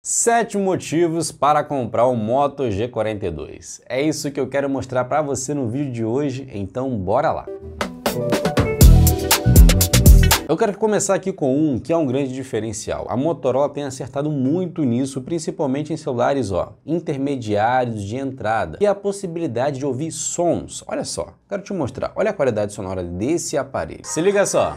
Sete motivos para comprar um Moto G42. É isso que eu quero mostrar para você no vídeo de hoje, então bora lá. Eu quero começar aqui com um que é um grande diferencial. A Motorola tem acertado muito nisso, principalmente em celulares ó, intermediários de entrada, e a possibilidade de ouvir sons. Olha só, quero te mostrar. Olha a qualidade sonora desse aparelho. Se liga só.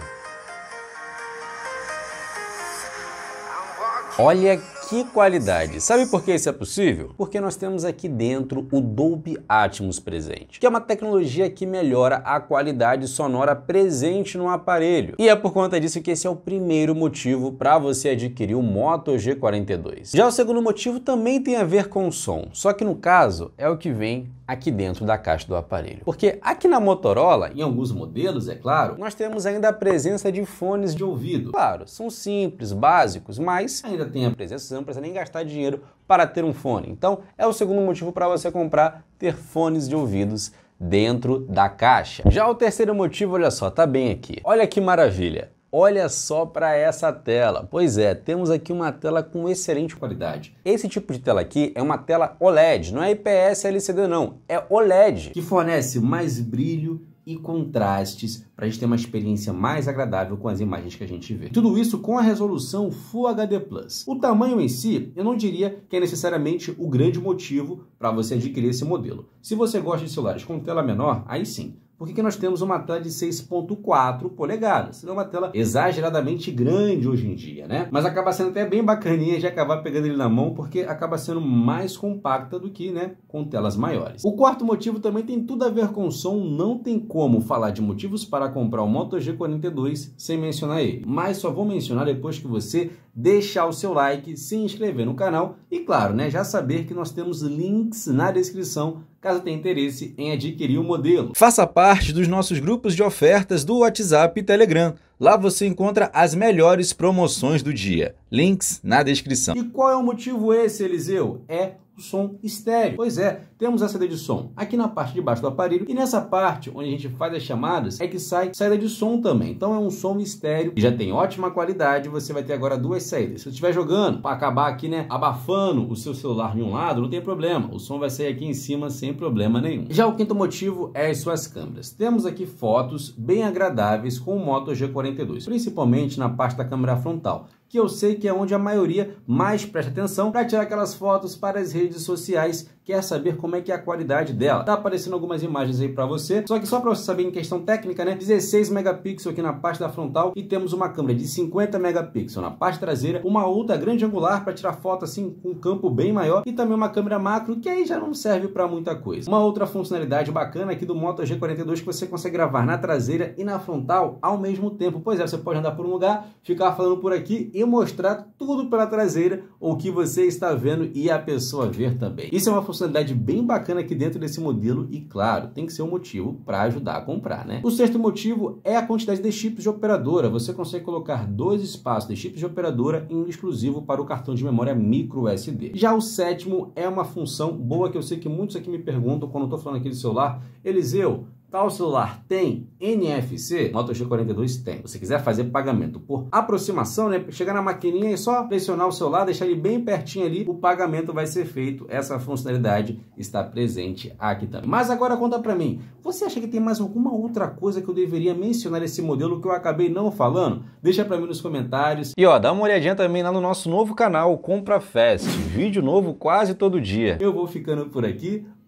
Olha que qualidade! Sabe por que isso é possível? Porque nós temos aqui dentro o Dolby Atmos presente, que é uma tecnologia que melhora a qualidade sonora presente no aparelho. E é por conta disso que esse é o primeiro motivo para você adquirir o Moto G42. Já o segundo motivo também tem a ver com o som, só que no caso é o que vem aqui dentro da caixa do aparelho. Porque aqui na Motorola, em alguns modelos, é claro, nós temos ainda a presença de fones de ouvido. Claro, são simples, básicos, mas ainda tem a presença não precisa nem gastar dinheiro para ter um fone. Então, é o segundo motivo para você comprar ter fones de ouvidos dentro da caixa. Já o terceiro motivo, olha só, tá bem aqui. Olha que maravilha. Olha só para essa tela. Pois é, temos aqui uma tela com excelente qualidade. Esse tipo de tela aqui é uma tela OLED, não é IPS LCD não, é OLED, que fornece mais brilho e contrastes para a gente ter uma experiência mais agradável com as imagens que a gente vê. Tudo isso com a resolução Full HD+. O tamanho em si, eu não diria que é necessariamente o grande motivo para você adquirir esse modelo. Se você gosta de celulares com tela menor, aí sim, por que, que nós temos uma tela de 6.4 polegadas? É uma tela exageradamente grande hoje em dia, né? Mas acaba sendo até bem bacaninha de acabar pegando ele na mão, porque acaba sendo mais compacta do que, né, com telas maiores. O quarto motivo também tem tudo a ver com som, não tem como falar de motivos para comprar o Moto G42 sem mencionar ele. Mas só vou mencionar depois que você deixar o seu like, se inscrever no canal e, claro, né, já saber que nós temos links na descrição caso tenha interesse em adquirir o modelo. Faça parte dos nossos grupos de ofertas do WhatsApp e Telegram. Lá você encontra as melhores promoções do dia. Links na descrição. E qual é o motivo esse, Eliseu? É o som estéreo. Pois é, temos a saída de som aqui na parte de baixo do aparelho e nessa parte onde a gente faz as chamadas é que sai saída de som também. Então é um som estéreo que já tem ótima qualidade. Você vai ter agora duas saídas. Se você estiver jogando para acabar aqui, né, abafando o seu celular de um lado, não tem problema. O som vai sair aqui em cima sem problema nenhum. Já o quinto motivo é as suas câmeras. Temos aqui fotos bem agradáveis com o Moto G40 42, principalmente na parte da câmera frontal que eu sei que é onde a maioria mais presta atenção para tirar aquelas fotos para as redes sociais, quer saber como é que é a qualidade dela. Tá aparecendo algumas imagens aí para você, só que só para você saber em questão técnica, né? 16 megapixels aqui na parte da frontal e temos uma câmera de 50 megapixels na parte traseira, uma outra grande angular para tirar foto assim com um campo bem maior e também uma câmera macro que aí já não serve para muita coisa. Uma outra funcionalidade bacana aqui do Moto G42 que você consegue gravar na traseira e na frontal ao mesmo tempo. Pois é, você pode andar por um lugar, ficar falando por aqui e e mostrar tudo pela traseira o que você está vendo e a pessoa ver também. Isso é uma funcionalidade bem bacana aqui dentro desse modelo e, claro, tem que ser um motivo para ajudar a comprar, né? O sexto motivo é a quantidade de chips de operadora. Você consegue colocar dois espaços de chips de operadora em um exclusivo para o cartão de memória micro SD. Já o sétimo é uma função boa que eu sei que muitos aqui me perguntam quando eu estou falando aqui do celular. Eliseu, Tal celular tem NFC? Moto G42 tem. Se você quiser fazer pagamento por aproximação, né? Chegar na maquininha e só pressionar o celular, deixar ele bem pertinho ali, o pagamento vai ser feito. Essa funcionalidade está presente aqui também. Mas agora conta pra mim, você acha que tem mais alguma outra coisa que eu deveria mencionar nesse modelo que eu acabei não falando? Deixa pra mim nos comentários. E ó, dá uma olhadinha também lá no nosso novo canal, Compra Fest. Vídeo novo quase todo dia. Eu vou ficando por aqui.